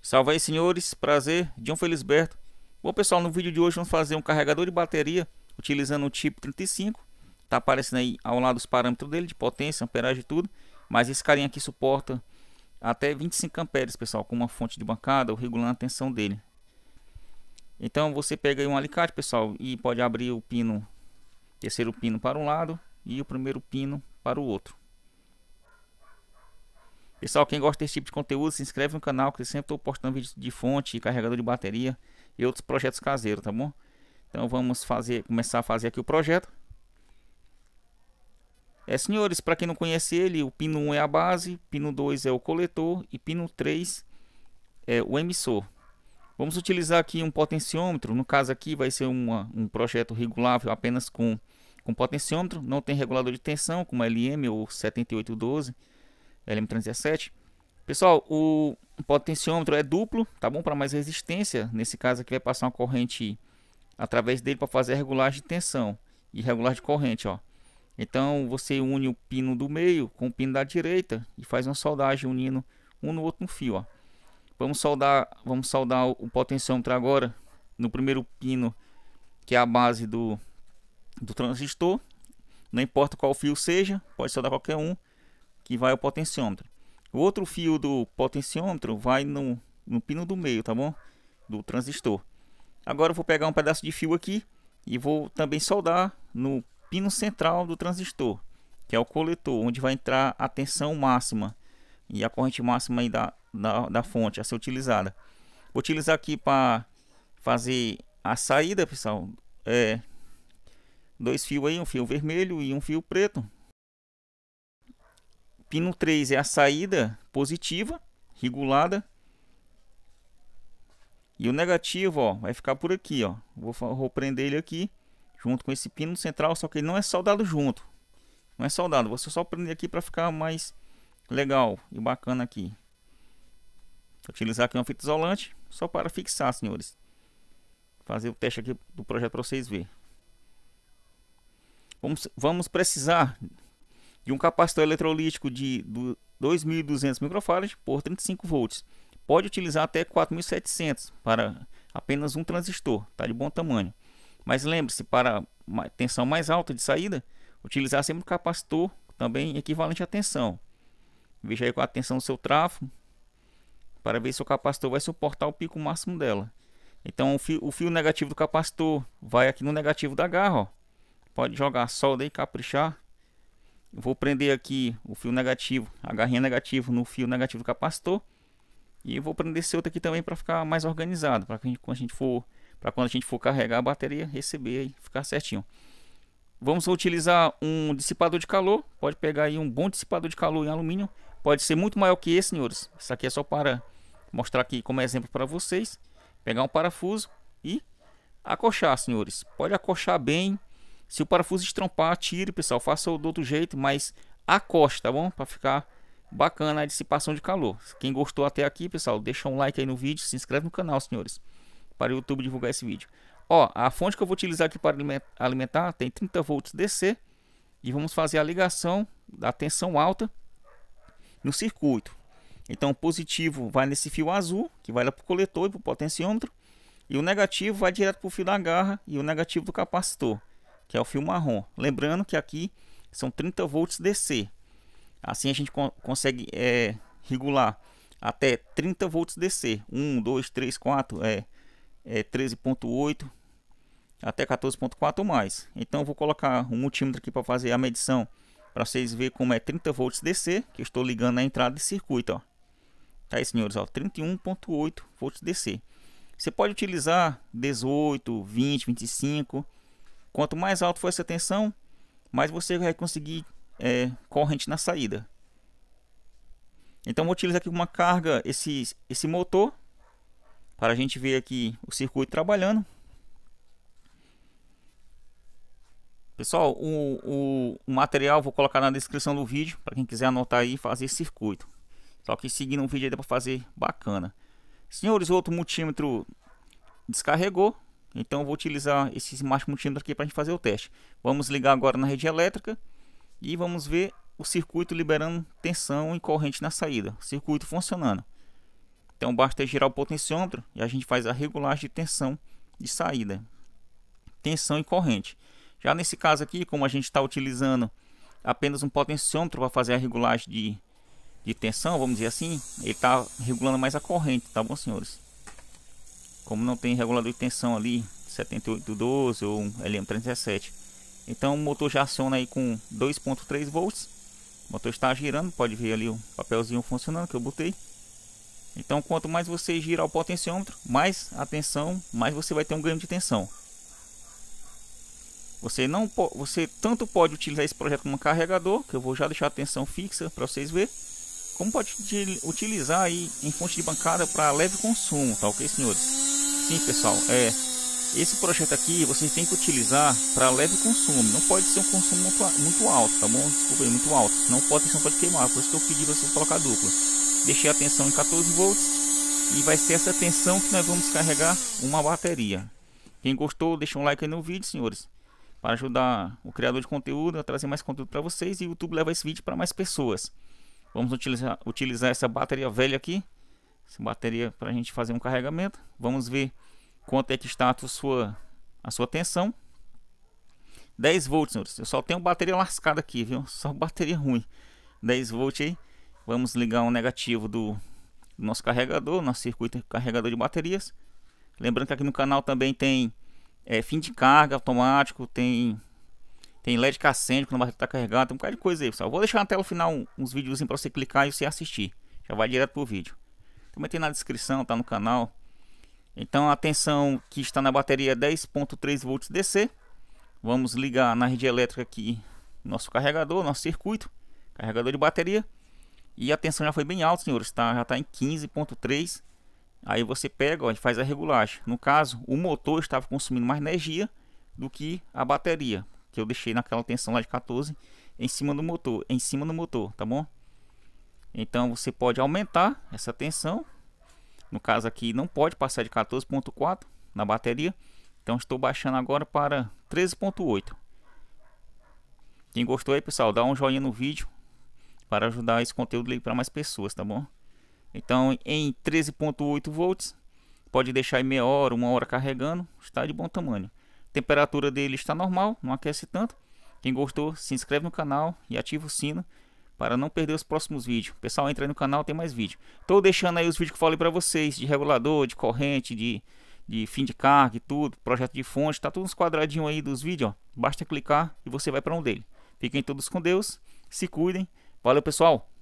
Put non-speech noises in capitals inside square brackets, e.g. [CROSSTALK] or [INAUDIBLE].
Salve aí, senhores. Prazer, John Felisberto. Bom, pessoal, no vídeo de hoje vamos fazer um carregador de bateria utilizando o tipo 35. Tá aparecendo aí ao lado os parâmetros dele de potência, amperagem e tudo. Mas esse carinha aqui suporta até 25 amperes, pessoal, com uma fonte de bancada, regulando a tensão dele. Então você pega aí um alicate, pessoal, e pode abrir o pino, terceiro pino para um lado e o primeiro pino para o outro. Pessoal, quem gosta desse tipo de conteúdo, se inscreve no canal, que eu sempre estou postando vídeos de fonte, carregador de bateria e outros projetos caseiros, tá bom? Então vamos fazer, começar a fazer aqui o projeto. É, senhores, para quem não conhece ele, o pino 1 é a base, pino 2 é o coletor e pino 3 é o emissor. Vamos utilizar aqui um potenciômetro, no caso aqui vai ser uma, um projeto regulável apenas com, com potenciômetro, não tem regulador de tensão como LM ou 7812 LM317. Pessoal, o potenciômetro é duplo, tá bom? Para mais resistência, nesse caso aqui vai passar uma corrente através dele para fazer a regulagem de tensão e regular de corrente, ó. Então você une o pino do meio com o pino da direita e faz uma soldagem unindo um no outro no fio, ó. Vamos soldar, vamos soldar o potenciômetro agora no primeiro pino, que é a base do, do transistor. Não importa qual fio seja, pode soldar qualquer um que vai ao potenciômetro. O outro fio do potenciômetro vai no, no pino do meio, tá bom? Do transistor. Agora eu vou pegar um pedaço de fio aqui e vou também soldar no pino central do transistor, que é o coletor, onde vai entrar a tensão máxima e a corrente máxima aí da, da, da fonte a ser utilizada. Vou utilizar aqui para fazer a saída, pessoal, é, dois fios aí, um fio vermelho e um fio preto, Pino 3 é a saída positiva, regulada. E o negativo, ó, vai ficar por aqui, ó. Vou, vou prender ele aqui, junto com esse pino central, só que ele não é soldado junto. Não é soldado, você só prender aqui para ficar mais legal e bacana aqui. Vou utilizar aqui uma fita isolante, só para fixar, senhores. Fazer o teste aqui do projeto para vocês verem. Vamos, vamos precisar de um capacitor eletrolítico de 2.200 microfarads por 35 volts. Pode utilizar até 4.700 para apenas um transistor, tá de bom tamanho. Mas lembre-se, para tensão mais alta de saída, utilizar sempre um capacitor também equivalente à tensão. Veja aí com a tensão do seu tráfego para ver se o capacitor vai suportar o pico máximo dela. Então o fio, o fio negativo do capacitor vai aqui no negativo da garra, ó. Pode jogar solda e caprichar vou prender aqui o fio negativo, a garrinha negativa no fio negativo do capacitor. E vou prender esse outro aqui também para ficar mais organizado, para quando a gente for para quando a gente for carregar a bateria, receber e ficar certinho. Vamos utilizar um dissipador de calor, pode pegar aí um bom dissipador de calor em alumínio, pode ser muito maior que esse, senhores. Isso aqui é só para mostrar aqui como exemplo para vocês. Pegar um parafuso e acochar, senhores. Pode acochar bem, se o parafuso estrompar, tire, pessoal. Faça do outro jeito, mas acoste, tá bom? Para ficar bacana a dissipação de calor. Quem gostou até aqui, pessoal, deixa um like aí no vídeo, se inscreve no canal, senhores, para o YouTube divulgar esse vídeo. Ó, a fonte que eu vou utilizar aqui para alimentar tem 30 volts DC e vamos fazer a ligação da tensão alta no circuito. Então, o positivo vai nesse fio azul, que vai lá para o coletor e para o potenciômetro, e o negativo vai direto para o fio da garra e o negativo do capacitor que é o fio marrom. Lembrando que aqui são 30 volts DC. Assim a gente co consegue é, regular até 30 volts DC. 1, 2, 3, 4, é, é 13.8 até 14.4 ou mais. Então vou colocar um multímetro aqui para fazer a medição para vocês verem como é 30 volts DC, que estou ligando na entrada de circuito, ó. Tá aí, senhores, 31.8 volts DC. Você pode utilizar 18, 20, 25 Quanto mais alto for essa tensão, mais você vai conseguir é, corrente na saída. Então vou utilizar aqui uma carga esse, esse motor para a gente ver aqui o circuito trabalhando. Pessoal, o, o, o material vou colocar na descrição do vídeo para quem quiser anotar aí e fazer circuito. Só que seguindo um vídeo aí dá para fazer bacana. Senhores, o outro multímetro descarregou. Então eu vou utilizar esse smart multímetro aqui para a gente fazer o teste. Vamos ligar agora na rede elétrica e vamos ver o circuito liberando tensão e corrente na saída. circuito funcionando. Então basta girar o potenciômetro e a gente faz a regulagem de tensão de saída. Tensão e corrente. Já nesse caso aqui, como a gente está utilizando apenas um potenciômetro para fazer a regulagem de, de tensão, vamos dizer assim, ele está regulando mais a corrente, tá bom, senhores? como não tem regulador de tensão ali 7812 ou um LM37 então o motor já aciona aí com 2.3 volts o motor está girando pode ver ali o papelzinho funcionando que eu botei então quanto mais você girar o potenciômetro mais a tensão mais você vai ter um ganho de tensão você não você tanto pode utilizar esse projeto como carregador que eu vou já deixar a tensão fixa para vocês verem como pode utilizar aí em fonte de bancada para leve consumo, tá ok, senhores? Sim, pessoal, é esse projeto aqui vocês têm que utilizar para leve consumo, não pode ser um consumo muito, muito alto, tá bom? Desculpa aí, muito alto, Não pode, senão pode queimar, por isso que eu pedi vocês colocar dupla. Deixei a tensão em 14 volts e vai ser essa tensão que nós vamos carregar uma bateria. Quem gostou, deixa um like aí no vídeo, senhores, para ajudar o criador de conteúdo a trazer mais conteúdo para vocês e o YouTube levar esse vídeo para mais pessoas. Vamos utilizar, utilizar essa bateria velha aqui essa bateria para a gente fazer um carregamento. Vamos ver quanto é que está a sua, a sua tensão. 10 volts, senhores. Eu só tenho bateria lascada aqui, viu? [LAUGHS] Só bateria ruim. 10 volts aí. Vamos ligar um negativo do, do nosso carregador, nosso circuito carregador de baterias. Lembrando que aqui no canal também tem é, fim de carga automático, tem tem LED que acende quando a bateria está carregada, tem um bocado de coisa aí, pessoal. vou deixar na tela final uns videozinhos para você clicar e você assistir. Já vai direto pro vídeo. Também tem na descrição, tá no canal. Então a tensão que está na bateria é 10.3 volts DC. Vamos ligar na rede elétrica aqui nosso carregador, nosso circuito, carregador de bateria. E a tensão já foi bem alta, senhores, tá? Já está em 15.3. Aí você pega ó, e faz a regulagem. No caso, o motor estava consumindo mais energia do que a bateria, que eu deixei naquela tensão lá de 14 em cima do motor, em cima do motor, tá bom? Então você pode aumentar essa tensão. No caso aqui não pode passar de 14.4 na bateria. Então estou baixando agora para 13.8. Quem gostou aí pessoal, dá um joinha no vídeo para ajudar esse conteúdo para mais pessoas, tá bom? Então em 13.8 volts, pode deixar aí meia hora, uma hora carregando, está de bom tamanho. A temperatura dele está normal, não aquece tanto. Quem gostou, se inscreve no canal e ativa o sino para não perder os próximos vídeos. Pessoal, entra aí no canal, tem mais vídeo. Estou deixando aí os vídeos que eu falei para vocês, de regulador, de corrente, de, de fim de carga e tudo, projeto de fonte, tá tudo uns quadradinhos aí dos vídeos, ó. Basta clicar e você vai para um dele. Fiquem todos com Deus, se cuidem. Valeu, pessoal!